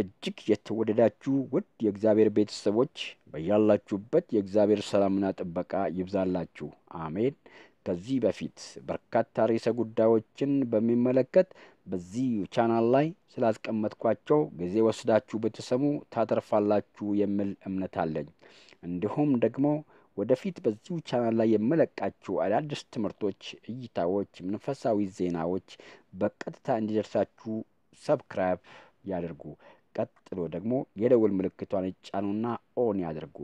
እጅግ የተወደዳችሁ ውድ የእግዚአብሔር ቤተሰቦች በያላችሁበት የእግዚአብሔር ሰላምና ጥበቃ ይብዛላችሁ፣ አሜን። ከዚህ በፊት በርካታ ርዕሰ ጉዳዮችን በሚመለከት በዚህ ቻናል ላይ ስላስቀመጥኳቸው ጊዜ ወስዳችሁ ብትሰሙ ታተርፋላችሁ የሚል እምነት አለኝ። እንዲሁም ደግሞ ወደፊት በዚሁ ቻናል ላይ የመለቃችሁ አዳዲስ ትምህርቶች፣ እይታዎች፣ መንፈሳዊ ዜናዎች በቀጥታ እንዲደርሳችሁ ሰብስክራይብ ያደርጉ። ቀጥሎ ደግሞ የደወል ምልክቷን ይጫኑና ኦን ያድርጉ።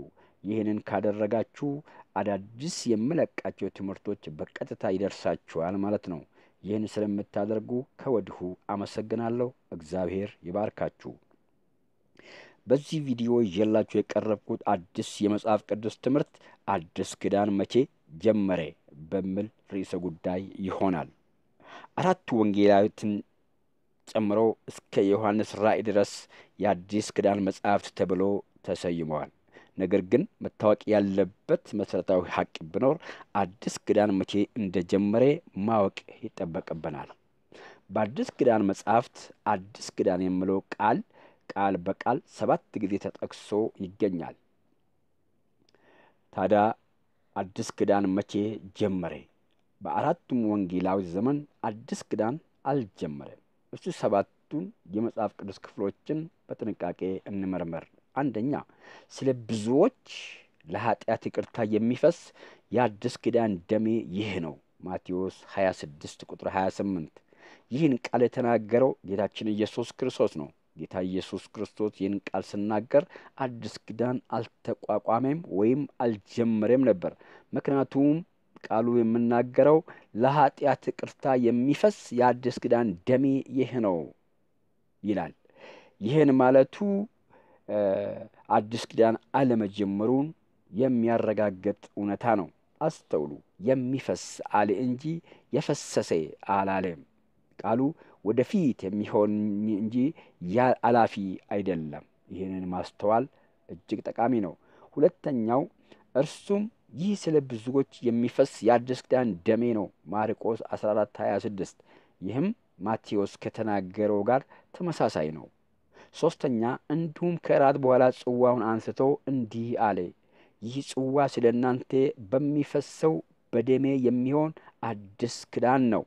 ይህንን ካደረጋችሁ አዳዲስ የምለቃቸው ትምህርቶች በቀጥታ ይደርሳችኋል ማለት ነው። ይህን ስለምታደርጉ ከወዲሁ አመሰግናለሁ። እግዚአብሔር ይባርካችሁ። በዚህ ቪዲዮ ይዤላችሁ የቀረብኩት አዲስ የመጽሐፍ ቅዱስ ትምህርት አዲስ ኪዳን መቼ ጀመረ በሚል ርዕሰ ጉዳይ ይሆናል። አራቱ ወንጌላዊትን ጨምሮ እስከ ዮሐንስ ራእይ ድረስ የአዲስ ክዳን መጽሐፍት ተብሎ ተሰይመዋል። ነገር ግን መታወቅ ያለበት መሠረታዊ ሀቅ ቢኖር አዲስ ክዳን መቼ እንደጀመረ ማወቅ ይጠበቅብናል። በአዲስ ክዳን መጽሐፍት አዲስ ክዳን የሚለው ቃል ቃል በቃል ሰባት ጊዜ ተጠቅሶ ይገኛል። ታዲያ አዲስ ክዳን መቼ ጀመረ? በአራቱም ወንጌላዊ ዘመን አዲስ ክዳን አልጀመረም። እሱ ሰባቱን የመጽሐፍ ቅዱስ ክፍሎችን በጥንቃቄ እንመርመር። አንደኛ ስለ ብዙዎች ለኃጢአት ይቅርታ የሚፈስ የአዲስ ኪዳን ደሜ ይህ ነው። ማቴዎስ 26 ቁጥር 28። ይህን ቃል የተናገረው ጌታችን ኢየሱስ ክርስቶስ ነው። ጌታ ኢየሱስ ክርስቶስ ይህን ቃል ስናገር አዲስ ኪዳን አልተቋቋመም ወይም አልጀመረም ነበር። ምክንያቱም ቃሉ የምናገረው ለኃጢአት ቅርታ የሚፈስ የአዲስ ኪዳን ደሜ ይህ ነው ይላል። ይህን ማለቱ አዲስ ኪዳን አለመጀመሩን የሚያረጋግጥ እውነታ ነው። አስተውሉ። የሚፈስ አለ እንጂ የፈሰሰ አላለም። ቃሉ ወደፊት የሚሆን እንጂ አላፊ አይደለም። ይህንን ማስተዋል እጅግ ጠቃሚ ነው። ሁለተኛው እርሱም ይህ ስለ ብዙዎች የሚፈስ የአዲስ ኪዳን ደሜ ነው ማርቆስ 1426 ይህም ማቴዎስ ከተናገረው ጋር ተመሳሳይ ነው ሶስተኛ እንዲሁም ከእራት በኋላ ጽዋውን አንስቶ እንዲህ አለ ይህ ጽዋ ስለ እናንተ በሚፈሰው በደሜ የሚሆን አዲስ ክዳን ነው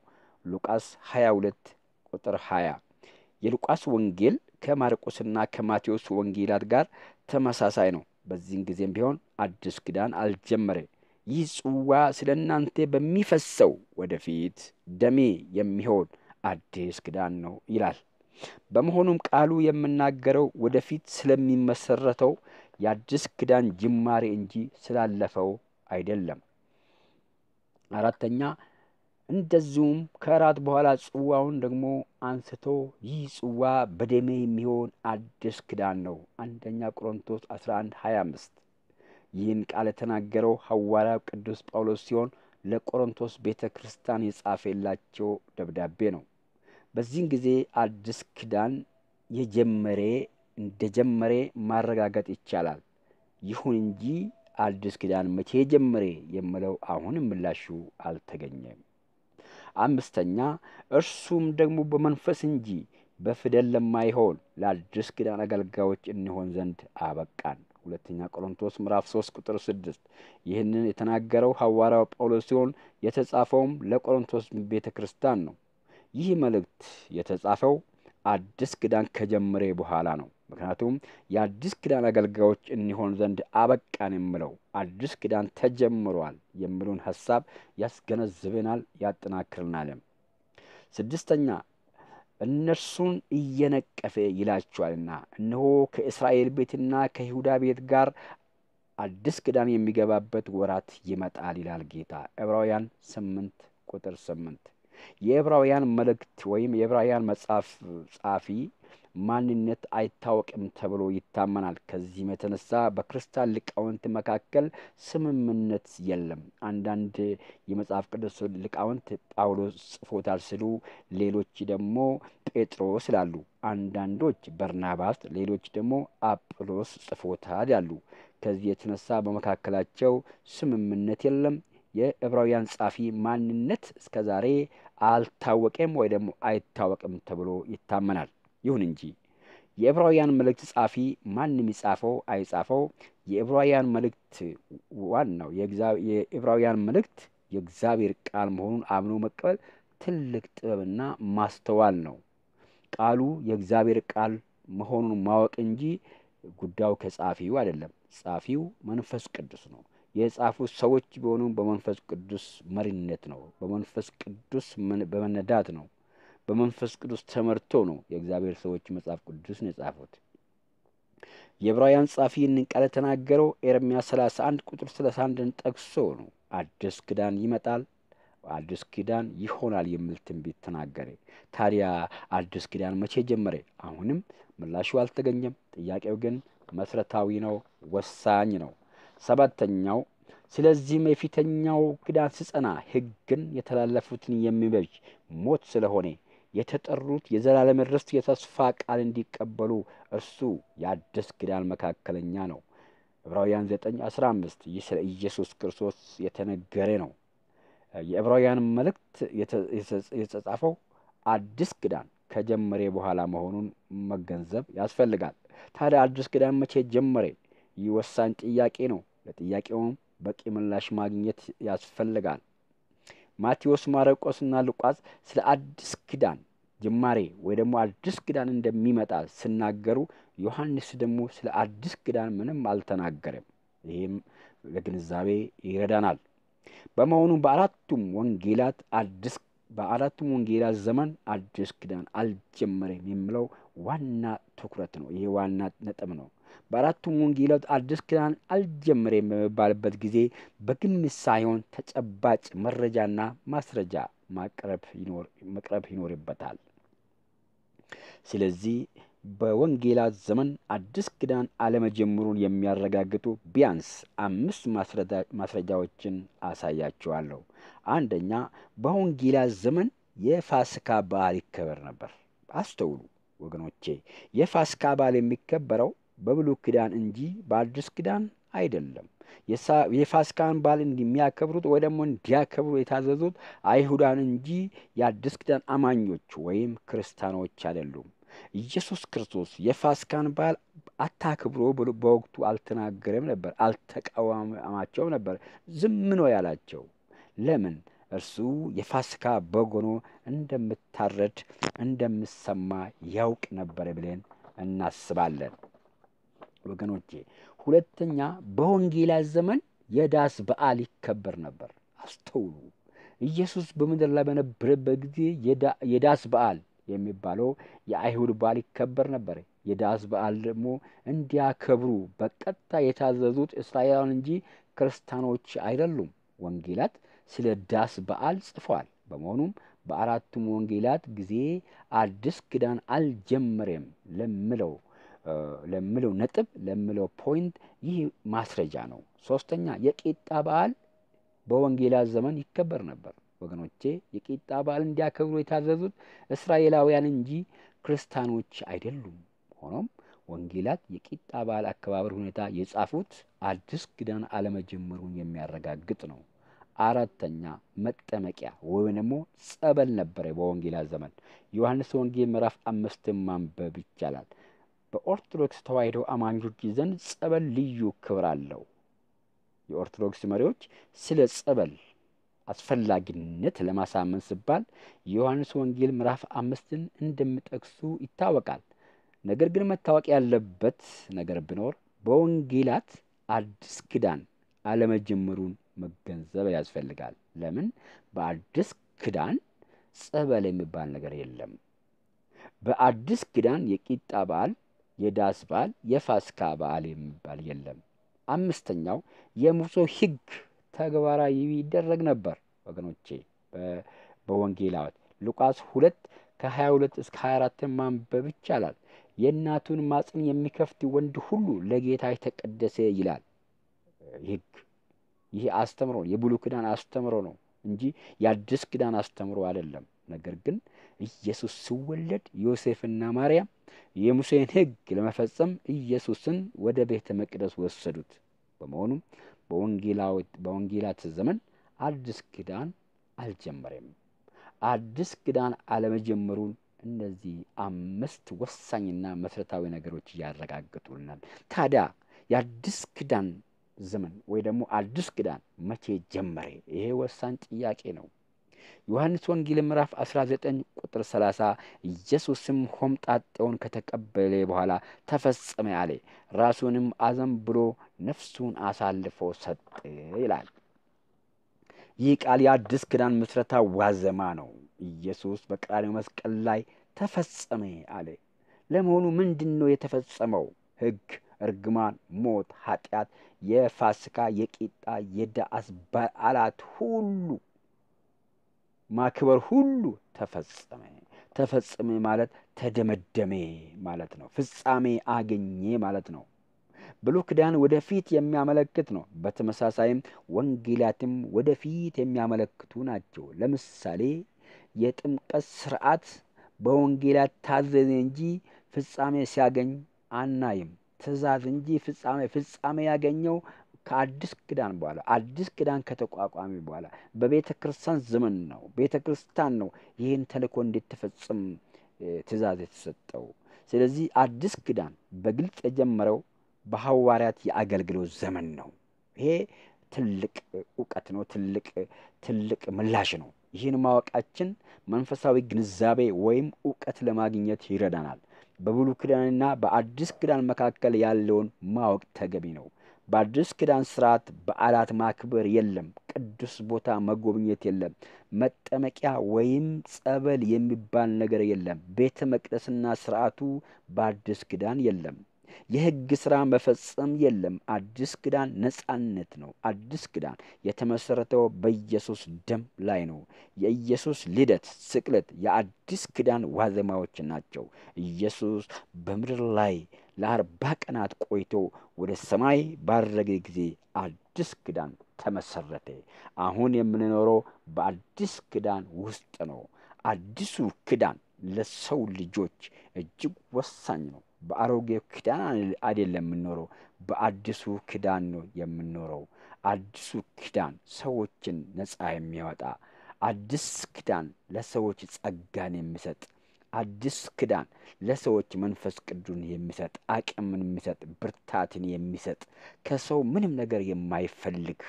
ሉቃስ 22 ቁጥር 20 የሉቃስ ወንጌል ከማርቆስና ከማቴዎስ ወንጌላት ጋር ተመሳሳይ ነው በዚህን ጊዜም ቢሆን አዲስ ኪዳን አልጀመረ። ይህ ጽዋ ስለ እናንተ በሚፈሰው ወደፊት ደሜ የሚሆን አዲስ ኪዳን ነው ይላል። በመሆኑም ቃሉ የምናገረው ወደፊት ስለሚመሰረተው የአዲስ ኪዳን ጅማሬ እንጂ ስላለፈው አይደለም። አራተኛ እንደዚሁም ከእራት በኋላ ጽዋውን ደግሞ አንስቶ ይህ ጽዋ በደሜ የሚሆን አዲስ ክዳን ነው። አንደኛ ቆሮንቶስ 11 25 ይህን ቃል የተናገረው ሐዋርያው ቅዱስ ጳውሎስ ሲሆን ለቆሮንቶስ ቤተ ክርስቲያን የጻፈላቸው ደብዳቤ ነው። በዚህን ጊዜ አዲስ ክዳን የጀመሬ እንደ ጀመሬ ማረጋገጥ ይቻላል። ይሁን እንጂ አዲስ ክዳን መቼ ጀመሬ የምለው አሁንም ምላሹ አልተገኘም። አምስተኛ እርሱም ደግሞ በመንፈስ እንጂ በፊደል ለማይሆን ለአዲስ ኪዳን አገልጋዮች እንሆን ዘንድ አበቃን። ሁለተኛ ቆሮንቶስ ምዕራፍ 3 ቁጥር 6 ይህንን የተናገረው ሐዋርያው ጳውሎስ ሲሆን የተጻፈውም ለቆሮንቶስ ቤተ ክርስቲያን ነው። ይህ መልእክት የተጻፈው አዲስ ኪዳን ከጀመረ በኋላ ነው። ምክንያቱም የአዲስ ኪዳን አገልጋዮች እንሆን ዘንድ አበቃን የምለው አዲስ ኪዳን ተጀምሯል የሚሉን ሀሳብ ያስገነዝብናል ያጠናክርናልም። ስድስተኛ እነርሱን እየነቀፈ ይላቸዋልና እነሆ ከእስራኤል ቤትና ከይሁዳ ቤት ጋር አዲስ ኪዳን የሚገባበት ወራት ይመጣል ይላል ጌታ። ዕብራውያን ስምንት ቁጥር ስምንት የዕብራውያን መልእክት ወይም የዕብራውያን መጽሐፍ ጻፊ ማንነት አይታወቅም ተብሎ ይታመናል። ከዚህም የተነሳ በክርስቲያን ሊቃውንት መካከል ስምምነት የለም። አንዳንድ የመጽሐፍ ቅዱስ ሊቃውንት ጳውሎስ ጽፎታል ሲሉ፣ ሌሎች ደግሞ ጴጥሮስ ይላሉ። አንዳንዶች በርናባስ፣ ሌሎች ደግሞ አጵሎስ ጽፎታል ያሉ። ከዚህ የተነሳ በመካከላቸው ስምምነት የለም። የዕብራውያን ጻፊ ማንነት እስከዛሬ አልታወቀም ወይ ደግሞ አይታወቅም ተብሎ ይታመናል። ይሁን እንጂ የዕብራውያን መልእክት ጻፊ ማንም ይጻፈው አይጻፈው የዕብራውያን መልእክት ዋናው የዕብራውያን መልእክት የእግዚአብሔር ቃል መሆኑን አምኖ መቀበል ትልቅ ጥበብና ማስተዋል ነው። ቃሉ የእግዚአብሔር ቃል መሆኑን ማወቅ እንጂ ጉዳዩ ከጻፊው አይደለም። ጻፊው መንፈስ ቅዱስ ነው። የጻፉ ሰዎች ቢሆኑም በመንፈስ ቅዱስ መሪነት ነው። በመንፈስ ቅዱስ በመነዳት ነው። በመንፈስ ቅዱስ ተመርቶ ነው የእግዚአብሔር ሰዎች መጽሐፍ ቅዱስን የጻፉት። የዕብራውያን ጻፊ ይህንን ቃል የተናገረው ኤርምያስ 31 ቁጥር 31ን ጠቅሶ ነው። አዲስ ኪዳን ይመጣል፣ አዲስ ኪዳን ይሆናል የሚል ትንቢት ተናገረ። ታዲያ አዲስ ኪዳን መቼ ጀመረ? አሁንም ምላሹ አልተገኘም። ጥያቄው ግን መሰረታዊ ነው፣ ወሳኝ ነው። ሰባተኛው ስለዚህም የፊተኛው ኪዳን ስጸና ሕግን የተላለፉትን የሚበጅ ሞት ስለሆነ የተጠሩት የዘላለም ርስት የተስፋ ቃል እንዲቀበሉ እርሱ የአዲስ ኪዳን መካከለኛ ነው። ዕብራውያን 9:15 ይህ ስለ ኢየሱስ ክርስቶስ የተነገረ ነው። የዕብራውያን መልእክት የተጻፈው አዲስ ኪዳን ከጀመሬ በኋላ መሆኑን መገንዘብ ያስፈልጋል። ታዲያ አዲስ ኪዳን መቼ ጀመሬ? ይህ ወሳኝ ጥያቄ ነው። ለጥያቄውም በቂ ምላሽ ማግኘት ያስፈልጋል። ማቴዎስ፣ ማረቆስና ሉቃስ ስለ አዲስ ኪዳን ጅማሬ ወይ ደግሞ አዲስ ኪዳን እንደሚመጣ ሲናገሩ፣ ዮሐንስ ደግሞ ስለ አዲስ ኪዳን ምንም አልተናገረም። ይህም ለግንዛቤ ይረዳናል። በመሆኑ በአራቱም ወንጌላት አዲስ በአራቱም ወንጌላ ዘመን አዲስ ኪዳን አልጀመረም የሚለው ዋና ትኩረት ነው። ይሄ ዋና ነጥብ ነው። በአራቱም ወንጌላት አዲስ ኪዳን አልጀምርም በሚባልበት ጊዜ በግምት ሳይሆን ተጨባጭ መረጃና ማስረጃ መቅረብ ይኖርበታል። ስለዚህ በወንጌላት ዘመን አዲስ ኪዳን አለመጀምሩን የሚያረጋግጡ ቢያንስ አምስት ማስረጃዎችን አሳያችኋለሁ። አንደኛ፣ በወንጌላት ዘመን የፋሲካ በዓል ይከበር ነበር። አስተውሉ ወገኖቼ፣ የፋሲካ በዓል የሚከበረው በብሉ ኪዳን እንጂ በአዲስ ኪዳን አይደለም። የፋሲካን በዓል እንዲሚያከብሩት ወይ ደግሞ እንዲያከብሩ የታዘዙት አይሁዳን እንጂ የአዲስ ኪዳን አማኞች ወይም ክርስቲያኖች አይደሉም። ኢየሱስ ክርስቶስ የፋሲካን በዓል አታክብሮ በወቅቱ አልተናገረም ነበር፣ አልተቃወማቸውም ነበር። ዝም ነው ያላቸው። ለምን? እርሱ የፋሲካ በግ ሆኖ እንደምታረድ እንደምሰማ ያውቅ ነበር ብለን እናስባለን። ወገኖቼ ሁለተኛ በወንጌላ ዘመን የዳስ በዓል ይከበር ነበር። አስተውሉ። ኢየሱስ በምድር ላይ በነበረበት ጊዜ የዳስ በዓል የሚባለው የአይሁድ በዓል ይከበር ነበር። የዳስ በዓል ደግሞ እንዲያከብሩ በቀጥታ የታዘዙት እስራኤላውያን እንጂ ክርስቲያኖች አይደሉም። ወንጌላት ስለ ዳስ በዓል ጽፏል። በመሆኑም በአራቱም ወንጌላት ጊዜ አዲስ ኪዳን አልጀመረም ለምለው ለምለው ነጥብ ለምለው ፖይንት ይህ ማስረጃ ነው። ሶስተኛ የቂጣ በዓል በወንጌላ ዘመን ይከበር ነበር። ወገኖቼ የቂጣ በዓል እንዲያከብሩ የታዘዙት እስራኤላውያን እንጂ ክርስቲያኖች አይደሉም። ሆኖም ወንጌላት የቂጣ በዓል አከባበር ሁኔታ የጻፉት አዲስ ኪዳን አለመጀመሩን የሚያረጋግጥ ነው። አራተኛ መጠመቂያ ወይም ደግሞ ጸበል ነበረ በወንጌላት ዘመን። ዮሐንስ ወንጌል ምዕራፍ አምስትን ማንበብ ይቻላል። በኦርቶዶክስ ተዋሕዶ አማኞች ዘንድ ጸበል ልዩ ክብር አለው። የኦርቶዶክስ መሪዎች ስለ ጸበል አስፈላጊነት ለማሳመን ሲባል የዮሐንስ ወንጌል ምዕራፍ አምስትን እንደሚጠቅሱ ይታወቃል። ነገር ግን መታወቅ ያለበት ነገር ቢኖር በወንጌላት አዲስ ኪዳን አለመጀመሩን መገንዘብ ያስፈልጋል። ለምን በአዲስ ኪዳን ጸበል የሚባል ነገር የለም። በአዲስ ኪዳን የቂጣ በዓል የዳስ በዓል፣ የፋስካ በዓል የሚባል የለም። አምስተኛው የሙሴ ሕግ ተግባራዊ ይደረግ ነበር። ወገኖቼ በወንጌላውያን ሉቃስ ሁለት ከሀያ ሁለት እስከ ሀያ ማንበብ ይቻላል። የእናቱን ማጽን የሚከፍት ወንድ ሁሉ ለጌታ የተቀደሰ ይላል ሕግ። ይህ አስተምሮ የብሉይ ኪዳን አስተምሮ ነው እንጂ የአዲስ ኪዳን አስተምሮ አይደለም። ነገር ግን ኢየሱስ ሲወለድ ዮሴፍና ማርያም የሙሴን ሕግ ለመፈጸም ኢየሱስን ወደ ቤተ መቅደስ ወሰዱት። በመሆኑም በወንጌላት ዘመን አዲስ ኪዳን አልጀመረም። አዲስ ኪዳን አለመጀመሩን እነዚህ አምስት ወሳኝና መሰረታዊ ነገሮች እያረጋግጡልናል። ታዲያ የአዲስ ኪዳን ዘመን ወይ ደግሞ አዲስ ኪዳን መቼ ጀመረ? ይሄ ወሳኝ ጥያቄ ነው። ዮሐንስ ወንጌል ምዕራፍ 19 ቁጥር 30 ኢየሱስም ሆምጣጤውን ከተቀበለ በኋላ ተፈጸመ አለ፣ ራሱንም አዘንብሎ ነፍሱን አሳልፎ ሰጠ ይላል። ይህ ቃል የአዲስ ክዳን ምስረታ ዋዜማ ነው። ኢየሱስ በቀራንዮ መስቀል ላይ ተፈጸመ አለ። ለመሆኑ ምንድን ነው የተፈጸመው? ሕግ፣ እርግማን፣ ሞት፣ ኃጢአት፣ የፋሲካ፣ የቂጣ፣ የዳአስ በዓላት ሁሉ ማክበር ሁሉ ተፈጸመ። ተፈጸመ ማለት ተደመደሜ ማለት ነው። ፍጻሜ አገኘ ማለት ነው። ብሉይ ኪዳን ወደፊት የሚያመለክት ነው። በተመሳሳይም ወንጌላትም ወደፊት የሚያመለክቱ ናቸው። ለምሳሌ የጥምቀት ስርዓት በወንጌላት ታዘዘ እንጂ ፍጻሜ ሲያገኝ አናይም። ትእዛዝ እንጂ ፍጻሜ ፍጻሜ ያገኘው ከአዲስ ኪዳን በኋላ አዲስ ኪዳን ከተቋቋሚ በኋላ በቤተ ክርስቲያን ዘመን ነው ቤተ ክርስቲያን ነው ይህን ተልእኮ እንድትፈጽም ትእዛዝ የተሰጠው። ስለዚህ አዲስ ኪዳን በግልጽ የጀመረው በሐዋርያት የአገልግሎት ዘመን ነው። ይሄ ትልቅ እውቀት ነው። ትልቅ ትልቅ ምላሽ ነው። ይህን ማወቃችን መንፈሳዊ ግንዛቤ ወይም እውቀት ለማግኘት ይረዳናል። በብሉይ በአዲስ ክዳን መካከል ያለውን ማወቅ ተገቢ ነው። በአዲስ ኪዳን ስርዓት በዓላት ማክበር የለም። ቅዱስ ቦታ መጎብኘት የለም። መጠመቂያ ወይም ጸበል የሚባል ነገር የለም። ቤተ መቅደስና ስርዓቱ በአዲስ ኪዳን የለም። የሕግ ሥራ መፈጸም የለም። አዲስ ኪዳን ነጻነት ነው። አዲስ ኪዳን የተመሠረተው በኢየሱስ ደም ላይ ነው። የኢየሱስ ልደት፣ ስቅለት የአዲስ ኪዳን ዋዜማዎች ናቸው። ኢየሱስ በምድር ላይ ለአርባ ቀናት ቆይቶ ወደ ሰማይ ባረገ ጊዜ አዲስ ክዳን ተመሰረተ። አሁን የምንኖረው በአዲስ ክዳን ውስጥ ነው። አዲሱ ክዳን ለሰው ልጆች እጅግ ወሳኝ ነው። በአሮጌው ክዳን አይደለም የምንኖረው፣ በአዲሱ ክዳን ነው የምንኖረው። አዲሱ ክዳን ሰዎችን ነፃ የሚያወጣ አዲስ ክዳን ለሰዎች ጸጋን የሚሰጥ አዲስ ክዳን ለሰዎች መንፈስ ቅዱን የሚሰጥ አቅምን የሚሰጥ ብርታትን የሚሰጥ ከሰው ምንም ነገር የማይፈልግ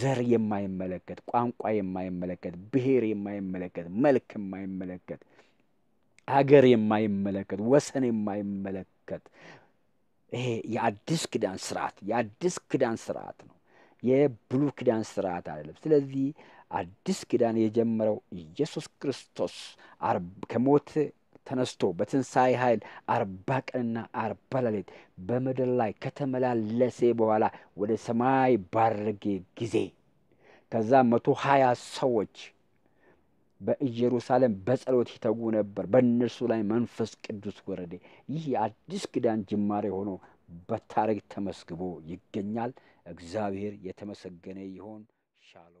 ዘር የማይመለከት ቋንቋ የማይመለከት ብሔር የማይመለከት መልክ የማይመለከት ሀገር የማይመለከት ወሰን የማይመለከት ይሄ የአዲስ ክዳን ስርዓት የአዲስ ክዳን ስርዓት ነው። የብሉ ክዳን ስርዓት አይደለም። ስለዚህ አዲስ ኪዳን የጀመረው ኢየሱስ ክርስቶስ ከሞት ተነስቶ በትንሣኤ ኃይል አርባ ቀንና አርባ ሌሊት በምድር ላይ ከተመላለሰ በኋላ ወደ ሰማይ ባረገ ጊዜ ከዛ መቶ ሀያ ሰዎች በኢየሩሳሌም በጸሎት ይተጉ ነበር። በእነርሱ ላይ መንፈስ ቅዱስ ወረደ። ይህ የአዲስ ኪዳን ጅማሬ ሆኖ በታሪክ ተመስግቦ ይገኛል። እግዚአብሔር የተመሰገነ ይሆን። ሻሎ